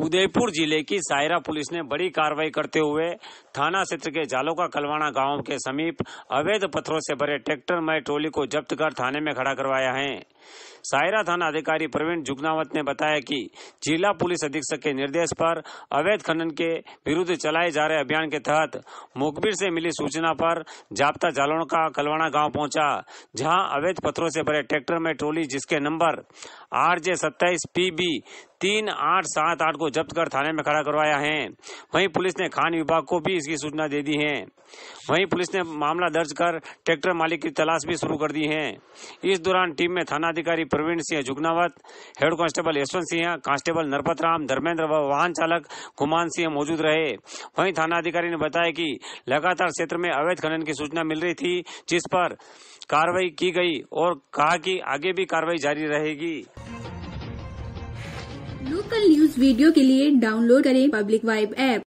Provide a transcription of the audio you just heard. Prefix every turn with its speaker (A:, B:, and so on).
A: उदयपुर जिले की सायरा पुलिस ने बड़ी कार्रवाई करते हुए थाना क्षेत्र के जालोका कलवाना गांव के समीप अवैध पत्थरों से भरे ट्रैक्टर मय ट्रोली को जब्त कर थाने में खड़ा करवाया है सायरा थाना अधिकारी प्रवीण जुगनावत ने बताया कि जिला पुलिस अधीक्षक के निर्देश पर अवैध खनन के विरुद्ध चलाए जा रहे अभियान के तहत मुखबिर से मिली सूचना पर जाप्ता जालोन का कलवाना गांव पहुंचा जहां अवैध पत्थरों से भरे ट्रैक्टर में ट्रोली जिसके नंबर आर जे सत्ताईस पी बी तीन आठ सात आठ को जब्त कर थाने में खड़ा करवाया है वहीं पुलिस ने खान विभाग को भी इसकी सूचना दे दी है वहीं पुलिस ने मामला दर्ज कर ट्रैक्टर मालिक की तलाश भी शुरू कर दी है इस दौरान टीम में थाना अधिकारी Praveen Singh Juganawat head constable Yashwant Singh constable Narpat Ram Dharmendra व वाहन चालक कुमान सिंह मौजूद रहे वहीं अधिकारी ने बताया कि लगातार क्षेत्र में अवैध खनन की सूचना मिल रही थी जिस पर कार्रवाई की गई और कहा कि आगे भी कार्रवाई जारी रहेगी
B: लोकल न्यूज वीडियो के लिए डाउनलोड करें पब्लिक वाइब ऐप